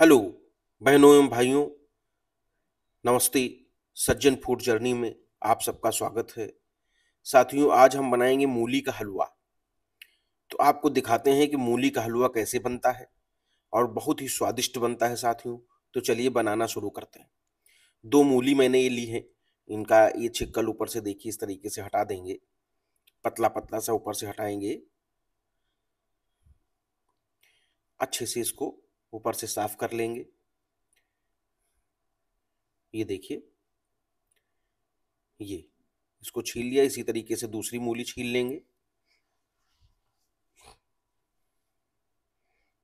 hello बहनों एवं भाइयों नमस्ते सज्जन फूड जर्नी में आप सबका स्वागत है साथियों आज हम बनाएंगे मूली का हलवा तो आपको दिखाते हैं कि मूली का हलवा कैसे बनता है और बहुत ही स्वादिष्ट बनता है साथियों तो चलिए बनाना शुरू करते हैं दो मूली मैंने ये ली है इनका ये छिक्कल ऊपर से देखिए इस तरीके से हटा देंगे पतला पतला सा ऊपर से हटाएंगे अच्छे से इसको ऊपर से साफ कर लेंगे ये देखिए ये इसको छील लिया इसी तरीके से दूसरी मूली छील लेंगे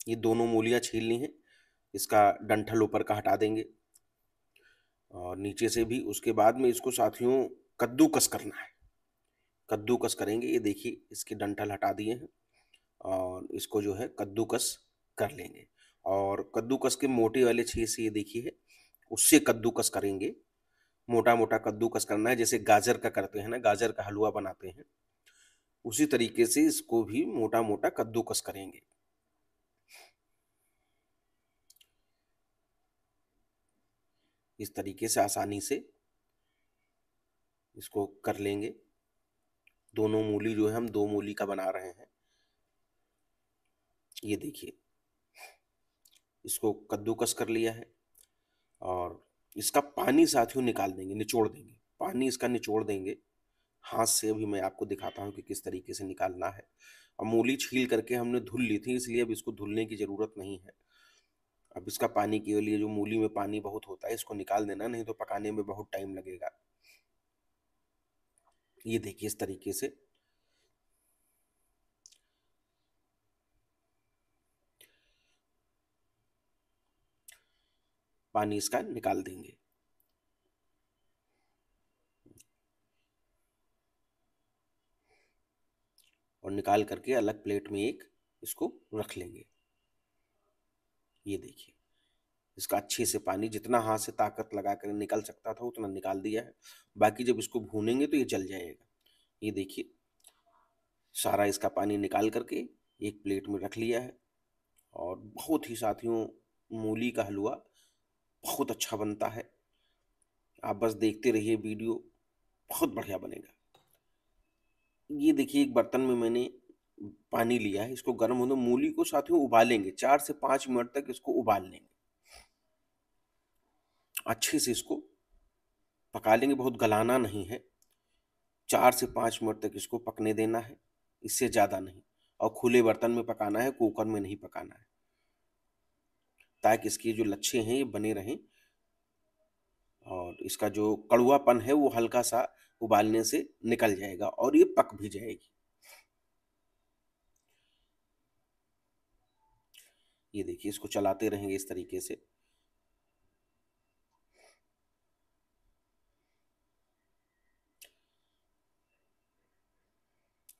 ये दोनों मूलियां छील ली हैं इसका डंठल ऊपर का हटा देंगे और नीचे से भी उसके बाद में इसको साथियों कद्दूकस करना है कद्दूकस करेंगे ये देखिए इसके डंठल हटा दिए हैं और इसको जो है कद्दूकस कर लेंगे और कद्दूकस के मोटे वाले छेद से ये देखिए उससे कद्दूकस करेंगे मोटा मोटा कद्दूकस करना है जैसे गाजर का करते हैं ना गाजर का हलवा बनाते हैं उसी तरीके से इसको भी मोटा मोटा कद्दूकस करेंगे इस तरीके से आसानी से इसको कर लेंगे दोनों मूली जो है हम दो मूली का बना रहे हैं ये देखिए इसको कद्दूकस कर लिया है और इसका पानी साथियों निकाल देंगे निचोड़ देंगे पानी इसका निचोड़ देंगे हाथ से अभी मैं आपको दिखाता हूँ कि किस तरीके से निकालना है और मूली छील करके हमने धुल ली थी इसलिए अब इसको धुलने की ज़रूरत नहीं है अब इसका पानी के लिए जो मूली में पानी बहुत होता है इसको निकाल देना नहीं तो पकाने में बहुत टाइम लगेगा ये देखिए इस तरीके से पानी इसका निकाल देंगे और निकाल करके अलग प्लेट में एक इसको रख लेंगे ये देखिए इसका अच्छे से पानी जितना हाथ से ताकत लगा कर निकल सकता था उतना निकाल दिया है बाकी जब इसको भूनेंगे तो ये जल जाएगा ये देखिए सारा इसका पानी निकाल करके एक प्लेट में रख लिया है और बहुत ही साथियों मूली का हलवा बहुत अच्छा बनता है आप बस देखते रहिए वीडियो बहुत बढ़िया बनेगा ये देखिए एक बर्तन में मैंने पानी लिया है इसको गर्म होने मूली को साथ में उबालेंगे चार से पाँच मिनट तक इसको उबाल लेंगे अच्छे से इसको पका लेंगे बहुत गलाना नहीं है चार से पाँच मिनट तक इसको पकने देना है इससे ज़्यादा नहीं और खुले बर्तन में पकाना है कुकर में नहीं पकाना है ताकि इसके जो लच्छे हैं ये बने रहें और इसका जो कड़ुआपन है वो हल्का सा उबालने से निकल जाएगा और ये पक भी जाएगी ये देखिए इसको चलाते रहेंगे इस तरीके से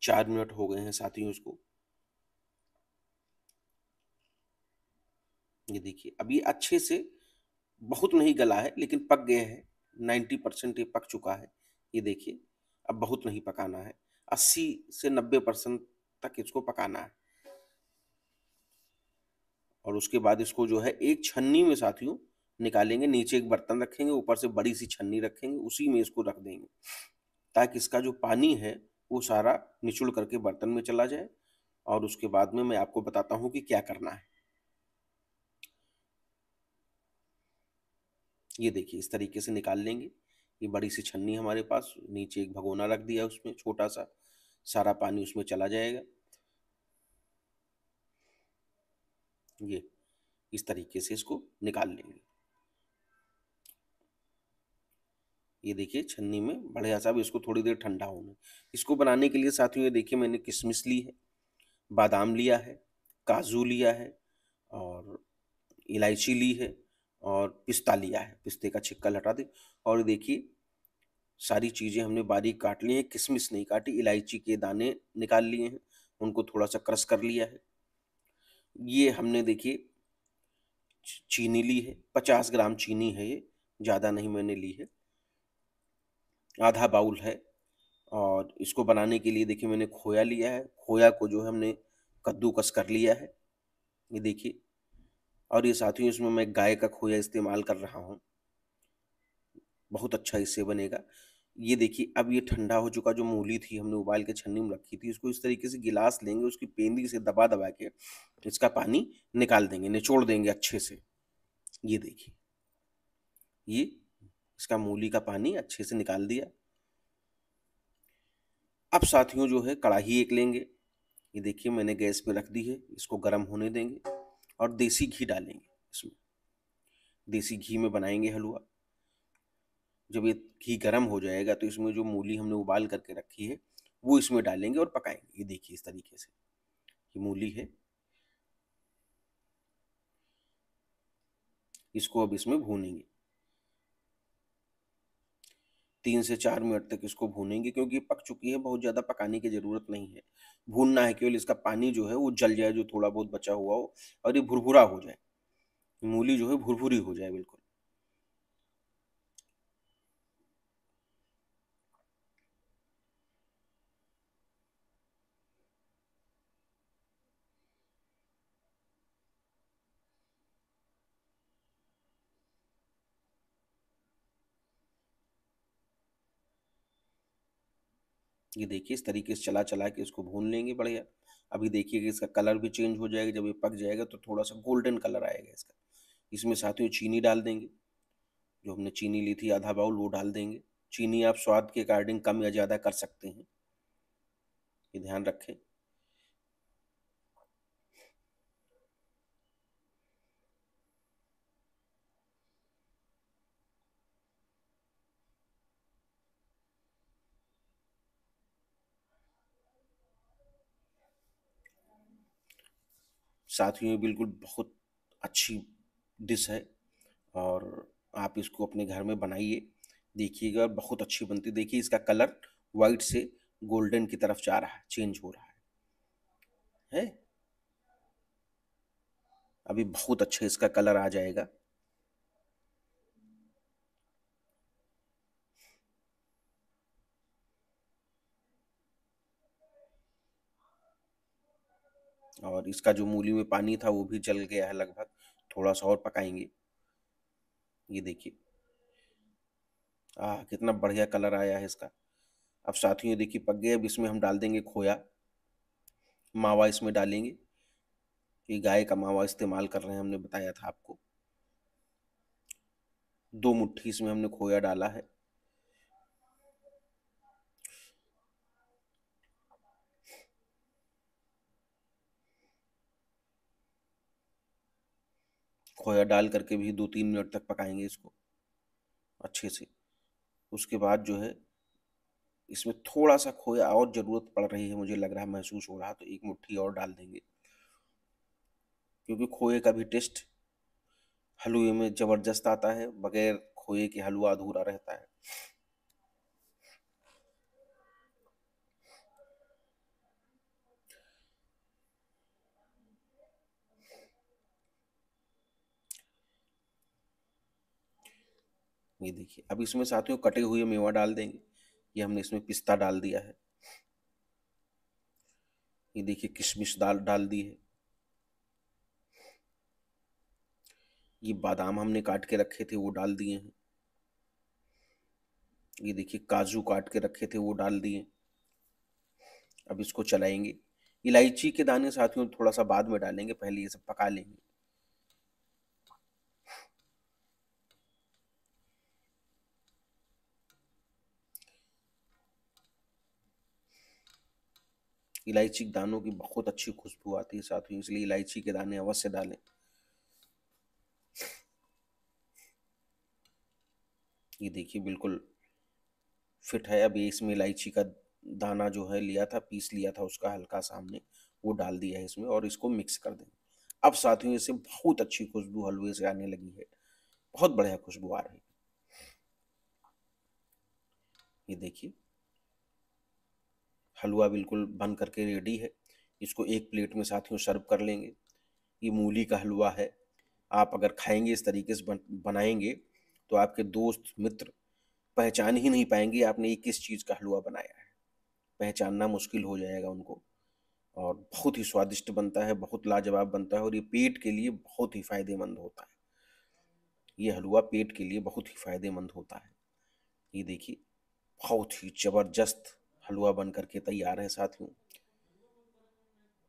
चार मिनट हो गए हैं साथियों इसको ये देखिए अब ये अच्छे से बहुत नहीं गला है लेकिन पक गया है नाइन्टी परसेंट ये पक चुका है ये देखिए अब बहुत नहीं पकाना है अस्सी से नब्बे परसेंट तक इसको पकाना है और उसके बाद इसको जो है एक छन्नी में साथियों निकालेंगे नीचे एक बर्तन रखेंगे ऊपर से बड़ी सी छन्नी रखेंगे उसी में इसको रख देंगे ताकि इसका जो पानी है वो सारा निचुड़ करके बर्तन में चला जाए और उसके बाद में मैं आपको बताता हूँ कि क्या करना है ये देखिए इस तरीके से निकाल लेंगे ये बड़ी सी छन्नी हमारे पास नीचे एक भगोना रख दिया उसमें छोटा सा सारा पानी उसमें चला जाएगा ये इस तरीके से इसको निकाल लेंगे ये देखिए छन्नी में बढ़िया सा भी इसको थोड़ी देर ठंडा होना इसको बनाने के लिए साथियों ये देखिए मैंने किशमिश ली है बादाम लिया है काजू लिया है और इलायची ली है और पिस्ता लिया है पिस्ते का छिक्का हटा दे और देखिए सारी चीज़ें हमने बारीक काट ली हैं किशमिश नहीं काटी इलायची के दाने निकाल लिए हैं उनको थोड़ा सा क्रश कर लिया है ये हमने देखिए चीनी ली है पचास ग्राम चीनी है ये ज़्यादा नहीं मैंने ली है आधा बाउल है और इसको बनाने के लिए देखिए मैंने खोया लिया है खोया को जो है हमने कद्दूकस कर लिया है ये देखिए और ये साथियों इसमें मैं गाय का खोया इस्तेमाल कर रहा हूँ बहुत अच्छा इससे बनेगा ये देखिए अब ये ठंडा हो चुका जो मूली थी हमने उबाल के छन्नी में रखी थी उसको इस तरीके से गिलास लेंगे उसकी पेंदी से दबा दबा के इसका पानी निकाल देंगे निचोड़ देंगे अच्छे से ये देखिए ये इसका मूली का पानी अच्छे से निकाल दिया अब साथियों जो है कड़ाही एक लेंगे ये देखिए मैंने गैस पे रख दी है इसको गर्म होने देंगे और देसी घी डालेंगे इसमें देसी घी में बनाएंगे हलवा जब ये घी गर्म हो जाएगा तो इसमें जो मूली हमने उबाल करके रखी है वो इसमें डालेंगे और पकाएंगे ये देखिए इस तरीके से ये मूली है इसको अब इसमें भूनेंगे तीन से चार मिनट तक इसको भूनेंगे क्योंकि ये पक चुकी है बहुत ज़्यादा पकाने की ज़रूरत नहीं है भूनना है केवल इसका पानी जो है वो जल जाए जो थोड़ा बहुत बचा हुआ हो और ये भुरभुरा हो जाए मूली जो है भुरभुरी हो जाए बिल्कुल ये देखिए इस तरीके से चला चला के इसको भून लेंगे बढ़िया अभी देखिए कि इसका कलर भी चेंज हो जाएगा जब ये पक जाएगा तो थोड़ा सा गोल्डन कलर आएगा इसका इसमें साथियों चीनी डाल देंगे जो हमने चीनी ली थी आधा बाउल वो डाल देंगे चीनी आप स्वाद के अकॉर्डिंग कम या ज़्यादा कर सकते हैं ये ध्यान रखें साथियों बिल्कुल बहुत अच्छी डिश है और आप इसको अपने घर में बनाइए देखिएगा बहुत अच्छी बनती देखिए इसका कलर वाइट से गोल्डन की तरफ जा रहा है चेंज हो रहा है है अभी बहुत अच्छा इसका कलर आ जाएगा और इसका जो मूली में पानी था वो भी जल गया है लगभग थोड़ा सा और पकाएंगे ये देखिए आ कितना बढ़िया कलर आया है इसका अब साथियों देखिए पक गए अब इसमें हम डाल देंगे खोया मावा इसमें डालेंगे ये गाय का मावा इस्तेमाल कर रहे हैं हमने बताया था आपको दो मुट्ठी इसमें हमने खोया डाला है खोया डाल करके भी दो तीन मिनट तक पकाएंगे इसको अच्छे से उसके बाद जो है इसमें थोड़ा सा खोया और ज़रूरत पड़ रही है मुझे लग रहा है महसूस हो रहा तो एक मुट्ठी और डाल देंगे क्योंकि खोए का भी टेस्ट हलवे में ज़बरदस्त आता है बगैर खोए के हलवा अधूरा रहता है ये देखिए अब इसमें साथियों कटे हुए मेवा डाल देंगे ये हमने इसमें पिस्ता डाल दिया है ये देखिए किशमिश दाल डाल दी है ये बादाम हमने काट के रखे थे वो डाल दिए हैं ये देखिए काजू काट के रखे थे वो डाल दिए अब इसको चलाएंगे इलायची के दाने साथियों थोड़ा सा बाद में डालेंगे पहले ये सब पका लेंगे इलायची के दानों की बहुत अच्छी खुशबू आती है साथियों इसलिए इलायची के दाने अवश्य डालें ये देखिए बिल्कुल फिट है अब इसमें इलायची का दाना जो है लिया था पीस लिया था उसका हल्का सा हमने वो डाल दिया है इसमें और इसको मिक्स कर दें अब साथियों इसे बहुत अच्छी खुशबू हलवे से आने लगी है बहुत बढ़िया खुशबू आ रही है ये देखिए हलवा बिल्कुल बन करके रेडी है इसको एक प्लेट में साथियों सर्व कर लेंगे ये मूली का हलवा है आप अगर खाएंगे इस तरीके से बन, बनाएंगे तो आपके दोस्त मित्र पहचान ही नहीं पाएंगे आपने ये किस चीज़ का हलवा बनाया है पहचानना मुश्किल हो जाएगा उनको और बहुत ही स्वादिष्ट बनता है बहुत लाजवाब बनता है और ये पेट के लिए बहुत ही फायदेमंद होता है ये हलवा पेट के लिए बहुत ही फायदेमंद होता है ये देखिए बहुत ही ज़बरदस्त हलवा बन करके तैयार है साथियों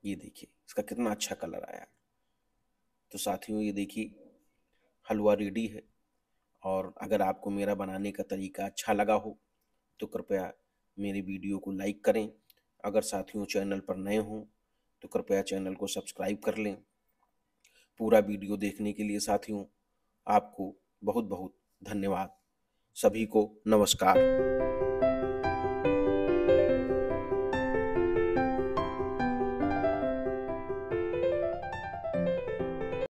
ये देखिए इसका कितना अच्छा कलर आया तो साथियों ये देखिए हलवा रेडी है और अगर आपको मेरा बनाने का तरीका अच्छा लगा हो तो कृपया मेरे वीडियो को लाइक करें अगर साथियों चैनल पर नए हों तो कृपया चैनल को सब्सक्राइब कर लें पूरा वीडियो देखने के लिए साथियों आपको बहुत बहुत धन्यवाद सभी को नमस्कार